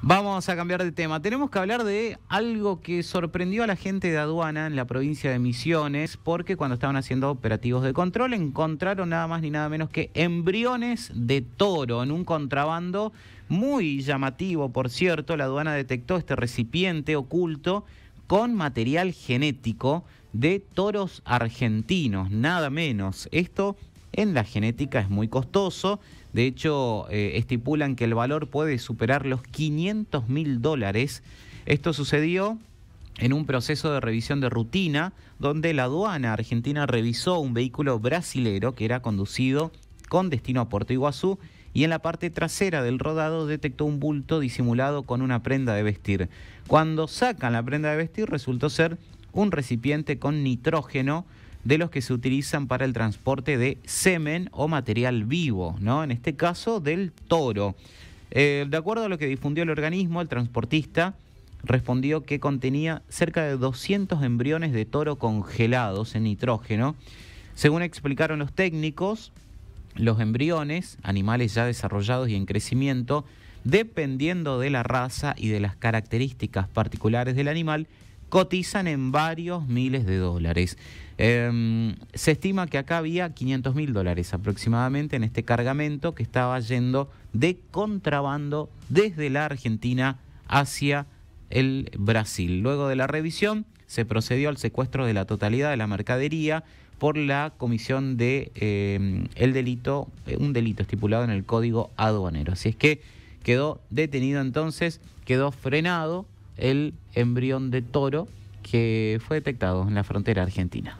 Vamos a cambiar de tema. Tenemos que hablar de algo que sorprendió a la gente de aduana en la provincia de Misiones, porque cuando estaban haciendo operativos de control encontraron nada más ni nada menos que embriones de toro en un contrabando muy llamativo, por cierto. La aduana detectó este recipiente oculto con material genético de toros argentinos, nada menos. Esto en la genética es muy costoso. De hecho, eh, estipulan que el valor puede superar los 500 mil dólares. Esto sucedió en un proceso de revisión de rutina donde la aduana argentina revisó un vehículo brasilero que era conducido con destino a Puerto Iguazú y en la parte trasera del rodado detectó un bulto disimulado con una prenda de vestir. Cuando sacan la prenda de vestir resultó ser un recipiente con nitrógeno de los que se utilizan para el transporte de semen o material vivo, ¿no? En este caso del toro. Eh, de acuerdo a lo que difundió el organismo, el transportista respondió que contenía cerca de 200 embriones de toro congelados en nitrógeno. Según explicaron los técnicos, los embriones, animales ya desarrollados y en crecimiento, dependiendo de la raza y de las características particulares del animal, cotizan en varios miles de dólares. Em, se estima que acá había 500 mil dólares aproximadamente en este cargamento que estaba yendo de contrabando desde la Argentina hacia el Brasil. Luego de la revisión se procedió al secuestro de la totalidad de la mercadería por la comisión de em, el delito, eh, un delito estipulado en el código aduanero. Así es que quedó detenido entonces, quedó frenado el embrión de toro que fue detectado en la frontera argentina.